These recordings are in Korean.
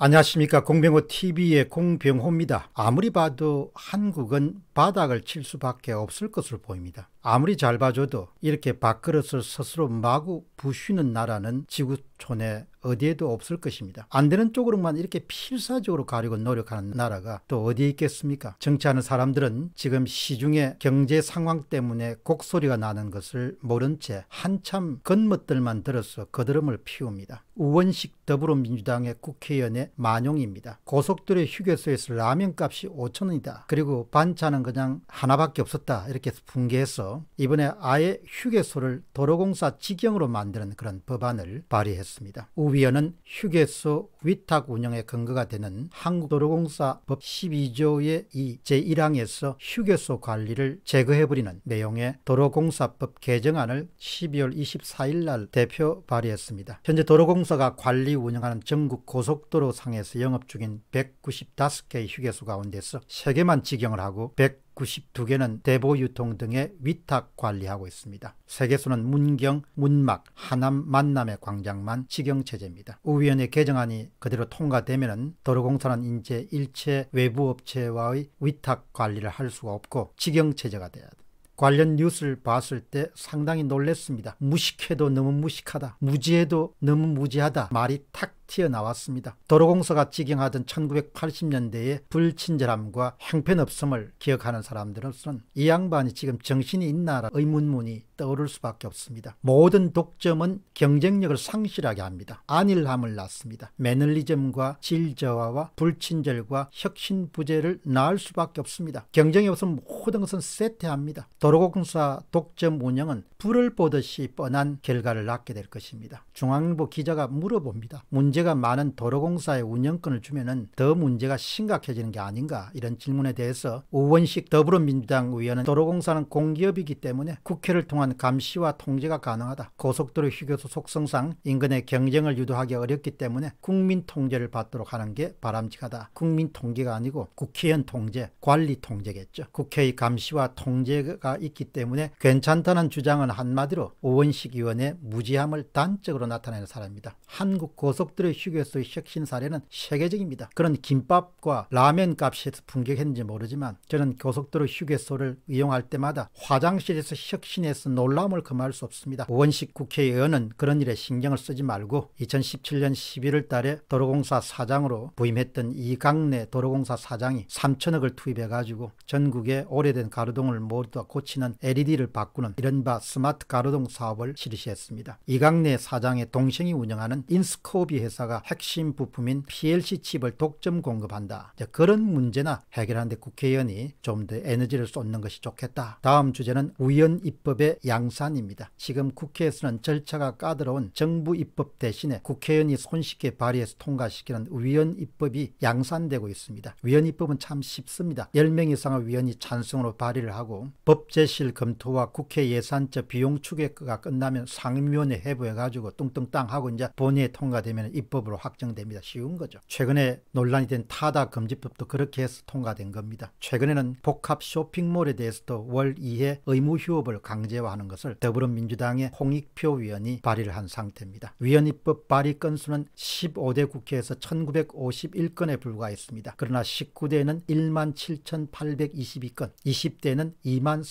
안녕하십니까 공병호 TV의 공병호입니다. 아무리 봐도 한국은 바닥을 칠 수밖에 없을 것으로 보입니다. 아무리 잘 봐줘도 이렇게 밥그릇을 스스로 마구 부수는 나라는 지구촌에 어디에도 없을 것입니다. 안 되는 쪽으로만 이렇게 필사적으로 가려고 노력하는 나라가 또 어디에 있겠습니까? 정치하는 사람들은 지금 시중의 경제 상황 때문에 곡소리가 나는 것을 모른 채 한참 겉멋들만 들어서 거드름을 피웁니다. 우원식 더불어민주당의 국회의원의 만용입니다. 고속도로 휴게소에서 라면값이 5천원이다. 그리고 반찬은 그냥 하나밖에 없었다 이렇게 붕괴해서 이번에 아예 휴게소를 도로공사 직영으로 만드는 그런 법안을 발의했습니다. 우 위원은 휴게소 위탁 운영의 근거가 되는 한국도로공사 법 12조의 이 제1항에서 휴게소 관리를 제거해버리는 내용의 도로공사법 개정안을 12월 24일 날 대표 발의했습니다. 현재 도로공사가 관리 운영하는 전국 고속도로 상에서 영업 중인 195개의 휴게소 가운데서 3개만 직영을 하고 100 192개는 대보 유통 등의 위탁 관리하고 있습니다. 세계수는 문경, 문막, 하남, 만남의 광장만 직영체제입니다. 우위원회 개정안이 그대로 통과되면 도로공사는 인제 일체 외부업체와의 위탁 관리를 할 수가 없고 직영체제가 돼야 됩니다. 관련 뉴스를 봤을 때 상당히 놀랬습니다. 무식해도 너무 무식하다. 무지해도 너무 무지하다. 말이 탁 튀어나왔습니다. 도로공사가 직영하던 1980년대의 불친절함과 형편없음을 기억하는 사람들로서는 이 양반이 지금 정신이 있나라 의문문이 떠오를 수밖에 없습니다. 모든 독점은 경쟁력을 상실하게 합니다. 안일함을 낳습니다. 매널리즘과 질저와 하 불친절과 혁신부재를 낳을 수밖에 없습니다. 경쟁이 없으면 모든 것은 쇠퇴합니다. 도로공사 독점 운영은 불을 보듯이 뻔한 결과를 낳게 될 것입니다. 중앙일보 기자가 물어봅니다. 문제 문제가 많은 도로공사의 운영권을 주면 은더 문제가 심각해지는 게 아닌가 이런 질문에 대해서 우원식 더불어민주당 의원은 도로공사는 공기업이기 때문에 국회를 통한 감시와 통제가 가능하다. 고속도로 휴교소 속성상 인근의 경쟁을 유도하기 어렵기 때문에 국민 통제를 받도록 하는 게 바람직하다. 국민 통제가 아니고 국회의원 통제, 관리 통제겠죠. 국회의 감시와 통제가 있기 때문에 괜찮다는 주장은 한마디로 우원식 의원의 무지함을 단적으로 나타내는 사람입니다. 한국 고속도로 오늘 휴게소의 혁신 사례는 세계적입니다. 그런 김밥과 라면 값에서 분격했는지 모르지만 저는 고속도로 휴게소를 이용할 때마다 화장실에서 혁신해서 놀라움을 금할 수 없습니다. 원식 국회의원은 그런 일에 신경을 쓰지 말고 2017년 11월 달에 도로공사 사장으로 부임했던 이강래 도로공사 사장이 3천억을 투입해가지고 전국의 오래된 가로등을 모두 다 고치는 LED를 바꾸는 이른바 스마트 가로등 사업을 실시했습니다. 이강래 사장의 동생이 운영하는 인스코비 회사 회사가 핵심 부품인 PLC 칩을 독점 공급한다. 그런 문제나 해결하는데 국회의원이 좀 더 에너지를 쏟는 것이 좋겠다. 다음 주제는 우연 입법의 양산입니다. 지금 국회에서는 절차가 까다로운 정부 입법 대신에 국회의원이 손쉽게 발의해서 통과시키는 위원 입법이 양산되고 있습니다. 위원 입법은 참 쉽습니다. 10명 이상의 위원이 찬성으로 발의를 하고 법 제실 검토와 국회 예산적 비용 추계가 끝나면 상임위원회 해부해가지고 뚱뚱땅 하고 이제 본회의 통과되면 입 입법으로 확정됩니다. 쉬운 거죠. 최근에 논란이 된 타다 금지법도 그렇게 해서 통과된 겁니다. 최근에는 복합 쇼핑몰에 대해서도 월 2회 의무 휴업을 강제화하는 것을 더불어민주당의 홍익표 위원이 발의를 한 상태입니다. 위원 입법 발의 건수는 15대 국회에서 1951건에 불과했습니다. 그러나 19대에는 1만 7,822건, 20대에는 2만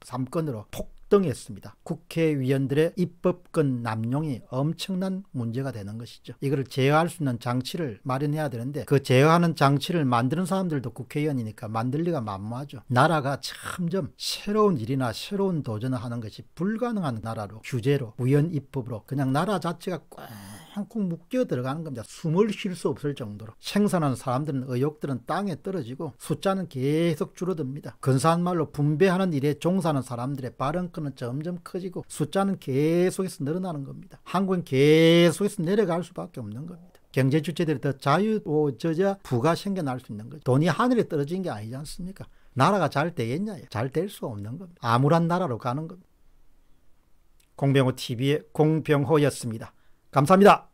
4,353건으로 폭 급등했습니다. 국회의원들의 입법권 남용이 엄청난 문제가 되는 것이죠. 이거를 제어할 수 있는 장치를 마련해야 되는데 그 제어하는 장치를 만드는 사람들도 국회의원이니까 만들리가 만무하죠. 나라가 점점 새로운 일이나 새로운 도전을 하는 것이 불가능한 나라로 규제로 우연 입법으로 그냥 나라 자체가 꽉 콩콩 묶여 들어가는 겁니다. 숨을 쉴 수 없을 정도로 생산하는 사람들은 의욕들은 땅에 떨어지고 숫자는 계속 줄어듭니다. 근사한 말로 분배하는 일에 종사하는 사람들의 발언권은 점점 커지고 숫자는 계속해서 늘어나는 겁니다. 한국은 계속해서 내려갈 수밖에 없는 겁니다. 경제 주체들이 더 자유로워져야 부가 생겨날 수 있는 거죠. 돈이 하늘에 떨어진 게 아니지 않습니까? 나라가 잘 되겠냐? 잘 될 수 없는 겁니다. 암울한 나라로 가는 겁니다. 공병호 TV의 공병호였습니다. 감사합니다.